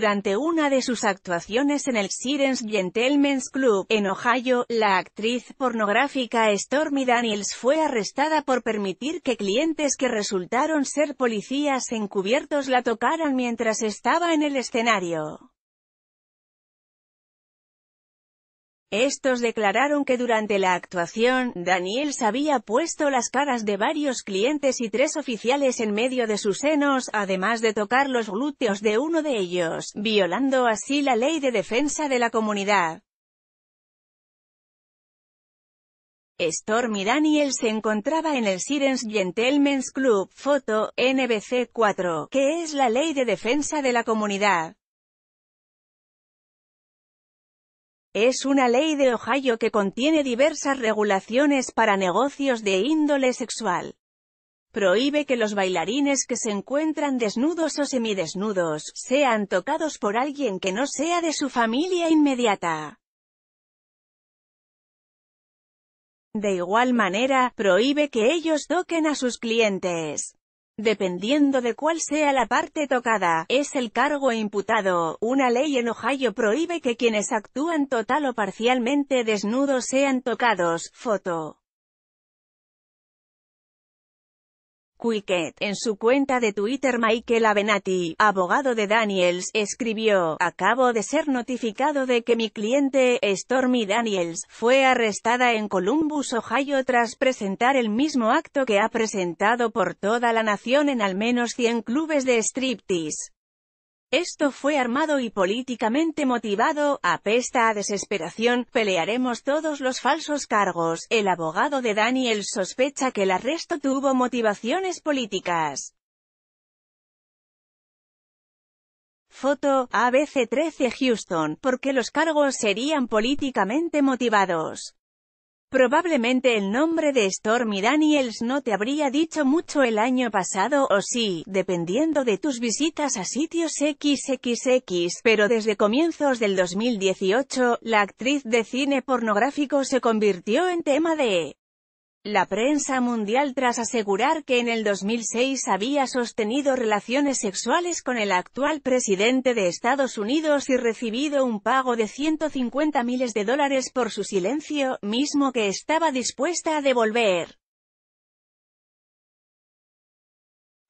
Durante una de sus actuaciones en el Sirens Gentlemen's Club, en Ohio, la actriz pornográfica Stormy Daniels fue arrestada por permitir que clientes que resultaron ser policías encubiertos la tocaran mientras estaba en el escenario. Estos declararon que durante la actuación, Daniels había puesto las caras de varios clientes y tres oficiales en medio de sus senos, además de tocar los glúteos de uno de ellos, violando así la ley de defensa de la comunidad. Stormy Daniels se encontraba en el Sirens Gentlemen's Club, foto, NBC 4, que es la ley de defensa de la comunidad. Es una ley de Ohio que contiene diversas regulaciones para negocios de índole sexual. Prohíbe que los bailarines que se encuentran desnudos o semidesnudos, sean tocados por alguien que no sea de su familia inmediata. De igual manera, prohíbe que ellos toquen a sus clientes. Dependiendo de cuál sea la parte tocada, es el cargo imputado. Una ley en Ohio prohíbe que quienes actúan total o parcialmente desnudos sean tocados. Foto. Quicket. En su cuenta de Twitter Michael Avenatti, abogado de Daniels, escribió, acabo de ser notificado de que mi cliente, Stormy Daniels, fue arrestada en Columbus, Ohio tras presentar el mismo acto que ha presentado por toda la nación en al menos 100 clubes de striptease. Esto fue armado y políticamente motivado, apesta a desesperación, pelearemos todos los falsos cargos. El abogado de Daniel sospecha que el arresto tuvo motivaciones políticas. Foto, ABC 13 Houston, porque los cargos serían políticamente motivados. Probablemente el nombre de Stormy Daniels no te habría dicho mucho el año pasado, o sí, dependiendo de tus visitas a sitios XXX, pero desde comienzos del 2018, la actriz de cine pornográfico se convirtió en tema de la prensa mundial tras asegurar que en el 2006 había sostenido relaciones sexuales con el actual presidente de Estados Unidos y recibido un pago de 150 miles de dólares por su silencio, mismo que estaba dispuesta a devolver.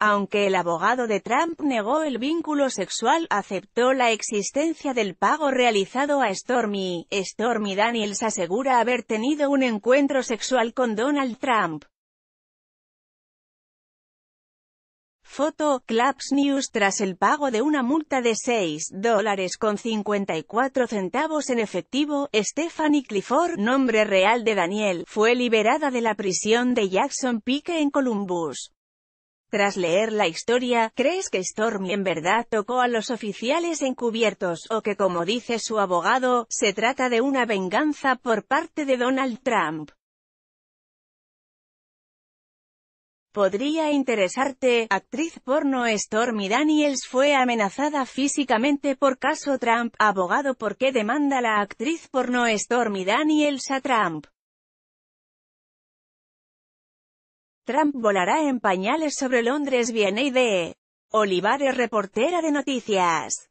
Aunque el abogado de Trump negó el vínculo sexual, aceptó la existencia del pago realizado a Stormy. Stormy Daniels asegura haber tenido un encuentro sexual con Donald Trump. Foto, Claps News tras el pago de una multa de 6 dólares con 54 centavos en efectivo, Stephanie Clifford, nombre real de Daniel, fue liberada de la prisión de Jackson Pique en Columbus. Tras leer la historia, ¿crees que Stormy en verdad tocó a los oficiales encubiertos, o que como dice su abogado, se trata de una venganza por parte de Donald Trump? Podría interesarte, actriz porno Stormy Daniels fue amenazada físicamente por caso Trump, abogado por qué demanda la actriz porno Stormy Daniels a Trump. Trump volará en pañales sobre Londres. Viene de Olivares, reportera de noticias.